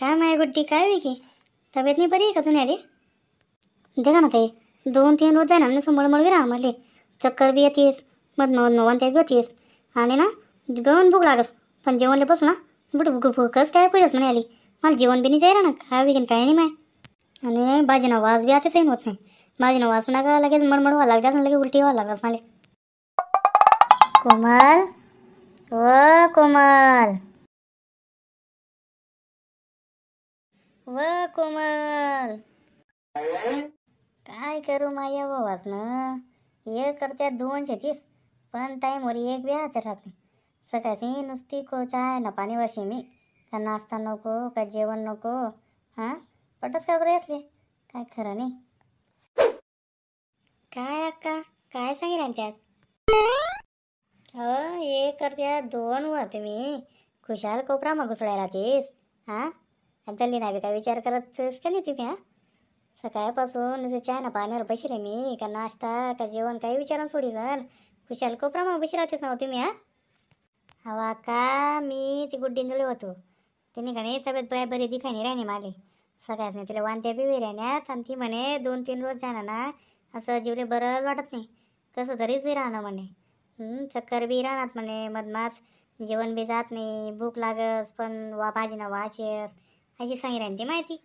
काय माय गुड्डी काय वे तब्येत नाही बरी आहे का तुम्ही आली देखा ना ते दोन तीन रोज जाणार ना मळमळ मळवी राहा मला चक्कर बी येतेस मध नवन त्या बी होतीस आणि ना गवन भूक लागस पण जेवणले बसू ना बुट भूकच काय पहिलेच म्हणे आली मला जेवण बी नाही जायला ना काय बिघेन काय नाही माय आणि बाजीनं वास बी आता सही होत नाही बाजीनं वासू नका लगेच मडमड व्हायला लागतात ना लगेच उलटी व्हावं लागस मला कोमल ओ कोमल व कोमल काय करू माया वाचन एक करत्या दोन शेतीस पण टाईमवर एक बी हात राहते सकाळची नुसती चाय ना पाणी वशी मी का नाश्ता नको का जेवण नको हा पटत का बरे असले काय खरं नाही काय अक्का काय सांगितलं त्यात हे करत्या दोन होते मी खुशाल कोपरा मग घुसळ्या राहतेस हा दल्ली नाही काय विचार करत का नाही तुम्ही हा सकाळपासून चहा पाण्यावर बसले मी का नाश्ता का जेवण काही विचारून सोडी जण खुशाल कोपरा मग बशी राहतेच ना हो तुम्ही हा हवा का मी ती गुड्डींजोळी होतो तिने का नाही तब्येत बाय बरी दिखाणी राहणी माले सगळ्याच नाही तिला वांद्या बी राहण्यात आणि ती म्हणे दोन तीन रोज जाणार ना असं जीवले बरंच वाटत नाही कसं तरीच बी राहणं म्हणे चक्कर बी राहणार म्हणे मधमास जेवण बी जात नाही भूक लागस पण वा भाजी ना वाचेस अशी सांगितली ती माहिती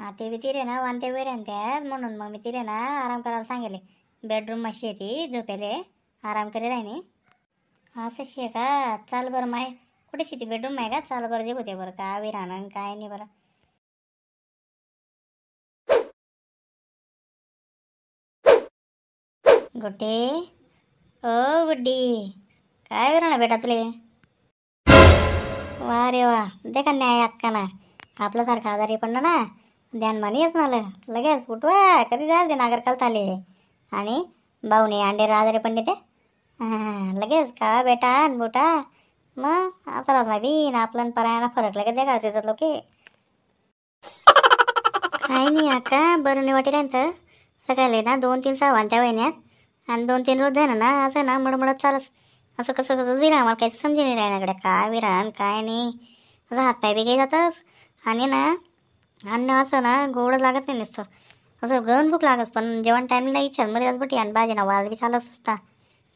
हां ते बी तिरे ना वानते वैर त्यात म्हणून मग मी तिरे ना आराम करायला सांगेले बेडरूम मशी येते झोपेले आराम करे राहिने असं शे का चाल बरं माय कुठे शेती बेडरूम आहे का चाल बरं जे होते बरं का विराणं काय नाही बरं गुड्डे ओ गुड्डी काय विराणा बेटा तुले वा रे वा देखा न्याय अक्का ना आपल्यासारखा आजारी पण ना ध्यान मानीच ना लगेच उठवा कधी जायचं ते नागरकाल आले आणि भाऊने अंडे आजारी पण ते लगेच का बेटा अन बोटा मग असं ना बीन आपलं परायाना फरक लगेच देखा काढते काही नाही आता बरं वाटेल तर सकाळी ना दोन तीन सहावांच्या वहिन्यात आणि दोन तीन रोज जाणं ना असं ना मडमडत चालस असं कसं कसं विराम काही समजे नाही राहण्याकडे काय विराम काय नाही असं हातपाय बी काही जातस आणि ना अन्न असं ना गोड लागत नाही नुसतं असं गन भूक लागत पण जेवण टाईमला इच्छा मध्ये बटी आणि भाजी ना वाज बी चालत सुचता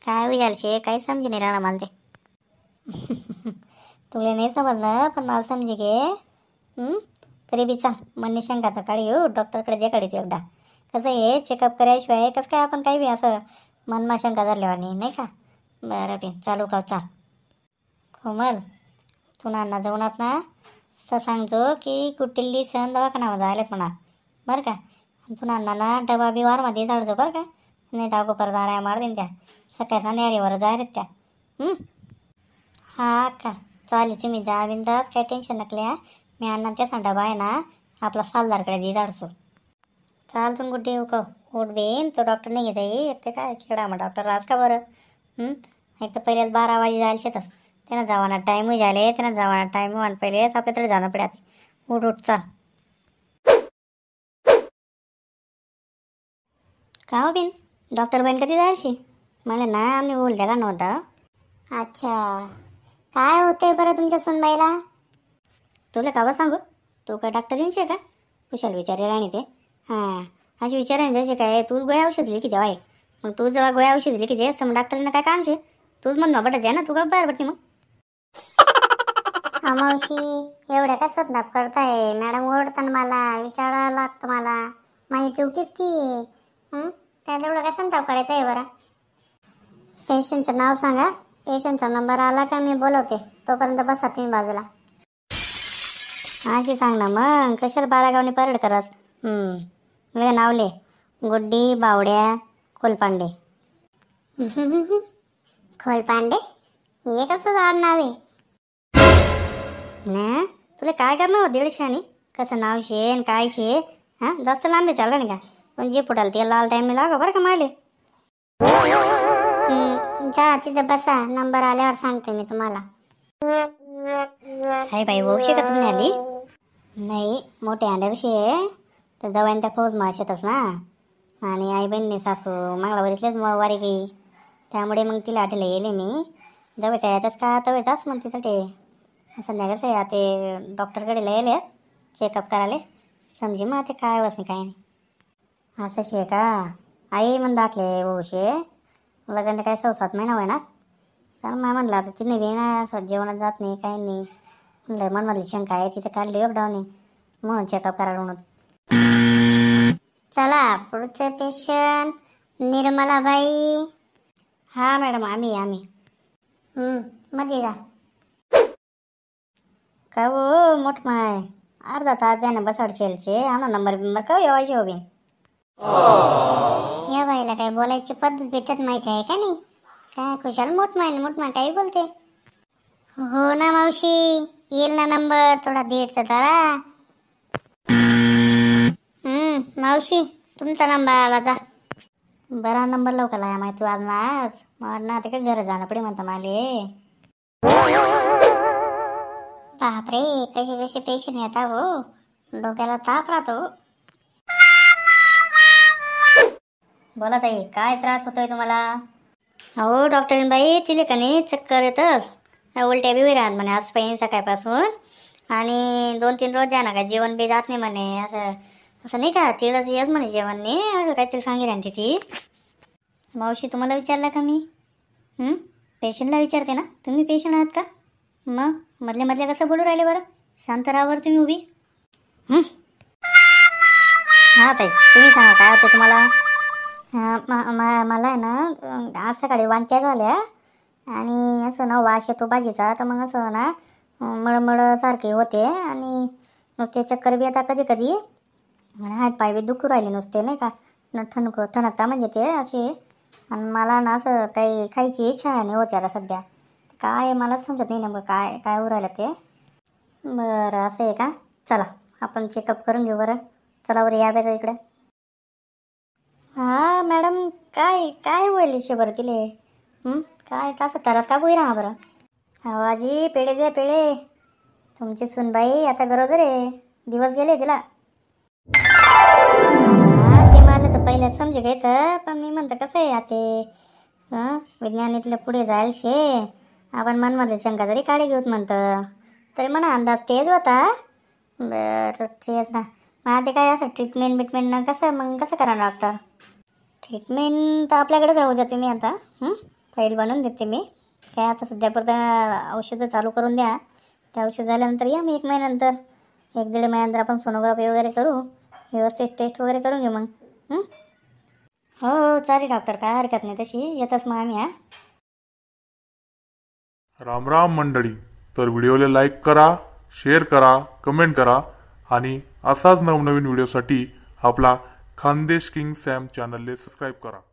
काय विचारशे काही समजे नाही राहणार मला ते तुला नाही समजलं पण मला समजे घे तरी बी चांग म्हणणे शंका तर काळी येऊ डॉक्टरकडे दे काढी एकदा कसं आहे चेकअप करायशिवाय कसं काय आपण काही बी असं मनमा शंका आणि नाही का बरं बी चालू का चाल कोमल तू ना जाऊनात ना सांगजो की कुटिल्ली सण दवाखाना जायलेत म्हणा बरं का तुला अण्णांना डबा बिवारमध्ये जाळजो बरं का नाही दागोपर जाण्या मार देईन त्या सकाळ नेरीवर जायलेत त्या हा का चालेल तुम्ही जा बिंदास काय टेन्शन नकल्या मी अण्णा त्याचा डबा आहे ना आपला सालदारकडे दे धाडसो चाल तुम कुठे उकव उठ बेन तो डॉक्टर नाही घेता येईल ते काय खेळा मग डॉक्टर राज का बरं एक तर पहिल्याच बारा वाजे जायला शेतच त्यांना जावाना टाईम झाले त्यांना जावाना टाईम વાન पहिले આપણે તળે જાણો પડ્યા ઉઠ ઉઠ ચાલ का हो डॉक्टर बहीण कधी जायची मला ना आम्ही बोल द्यायला नव्हता अच्छा काय होते बरं तुमच्या सोनबाईला तुला का बा सांगू तू काय डॉक्टर डॉक्टरींशी का कुशाल विचारे राणी ते हां अशी विचारायचं जसे काय तू गोळ्या औषध दिली की देवा मग तू जरा गोळ्या औषध दिली किती दे मग डॉक्टरांना काय काम छे तूच म्हणून बटत ना तू का बाहेर बटली मग हा मावशी एवढ्या काय संताप करताय मॅडम ओरडताना मला विचारावं लागतं मला माझी ड्युटीच ती आहे त्यात एवढं काय संताप करायचा आहे बरं पेशंटचं नाव सांगा पेशंटचा नंबर आला का मी बोलवते तोपर्यंत बसा तुम्ही बाजूला अशी सांग ना मग कशाला बारागावने परड करत नाव नावले गुड्डी बावड्या खोलपांडे खोलपांडे हे कसं झाड नाव आहे ना तुला काय करणार दीडशे आणि कसं नाव शे आणि काय शे हां जास्त लांबी चाललं नाही का पण जे फुटाल ते लाल टाईम लागो बरं का माले जा तिथं बसा नंबर आल्यावर सांगते मी तुम्हाला हाय बाई वोशी का तुम्ही आली नाही मोठे अंड्याविषयी आहे तर जवाईन त्या फौज शेतच ना आणि आई बहिणीने सासू मग वारी गई त्यामुळे मग तिला आठला येले मी जवळच्या येतच का तवेचाच मग तिथं ते संध्याकाळचं आहे ते डॉक्टरकडे लयले चेकअप करायला समजे मग ते काय वसं काय नाही असं शे का आई म्हण दाखले भाऊशे लग्न काय सव सात महिना ना तर मग म्हणलं आता ती वेना ना जेवणात जात नाही काही नाही म्हणलं मनमधली शंका आहे तिथं काढली अपडाऊन म्हणून चेकअप करायला म्हणून चला पुढचं पेशंट निर्मलाबाई हा मॅडम आम्ही आम्ही मध्ये जा का हो मोठ माय अर्धा तास जाणं बसाडशेलचे आम्हाला नंबर बिंबर का येवायचे हो बिन या बाईला काय बोलायची पद्धत भेटत माहिती आहे का नाही काय खुशाल मोठ माय मोठ माय काही बोलते हो ना मावशी येईल ना नंबर थोडा देत तारा हम्म मावशी तुमचा नंबर आला जा बरा नंबर लवकर लाया माहिती आज मला ना ते का घर जाणं पडे म्हणता माले बापरे कसे कसे पेशंट येतात हो डोक्याला ताप राहतो बोला ताई काय त्रास होतोय तुम्हाला अहो डॉक्टरबाई बाई तिले का नाही चक्कर येतच उलट्या बी राहत म्हणे आज पहिन सकाळपासून आणि दोन तीन रोज जा ना का जेवण बी जात नाही म्हणे असं असं नाही का तिळच येस म्हणे जेवण नाही असं काहीतरी सांगेल ती मावशी तुम्हाला विचारला का मी पेशंटला विचारते ना तुम्ही पेशंट आहात का मग मधल्या मधल्या कसं बोलू राहिले बरं शांत राहावर तुम्ही उभी हां ताई तुम्ही सांगा काय होतं तुम्हाला मला आहे ना आज सकाळी वांत्या झाल्या आणि असं ना वास येतो भाजीचा तर मग असं ना मळमळ सारखे होते आणि नुसते चक्कर बी आता कधी कधी हात पाय बी दुखू राहिले नुसते नाही का न ठणक ठणकता म्हणजे ते असे आणि मला ना असं काही खायची इच्छा नाही होत्या आता सध्या काय मला समजत नाही नेमकं काय काय उरायला ते बरं असं आहे का चला आपण चेकअप करून घेऊ बरं चला बरं या बरं इकडे हां मॅडम काय काय होईल शेबर तिले काय कसं तर का बोई राहा बरं आवाजी पेढे दे पेढे तुमची सुनबाई आता गरोदर आहे दिवस गेले तिला ते मला तर पहिले समजे घ्यायचं पण मी म्हणतो कसं आहे आते विज्ञान इथलं पुढे जायल शे आपण मनमधले शंका जरी काढी घेऊत म्हणतं तरी म्हणा अंदाज तेच होता बरं तेच ना मग आता काय असं ट्रीटमेंट बिटमेंट ना कसं मग कसं करा डॉक्टर ट्रीटमेंट तर आपल्याकडेच राहू जाते मी आता फाईल बनवून देते मी काय आता सध्या सध्यापुरता औषधं चालू करून द्या त्या औषध झाल्यानंतर या मी एक महिन्यानंतर एक दीड महिन्यानंतर आपण सोनोग्राफी वगैरे करू व्यवस्थित टेस्ट वगैरे करून घेऊ मग हो चालेल डॉक्टर काय हरकत नाही तशी येतच मग आम्ही हां रामराम मंडळी तर व्हिडिओला लाईक करा शेअर करा कमेंट करा आणि असाच नवनवीन व्हिडिओसाठी आपला खानदेश किंग सॅम चॅनलने सबस्क्राईब करा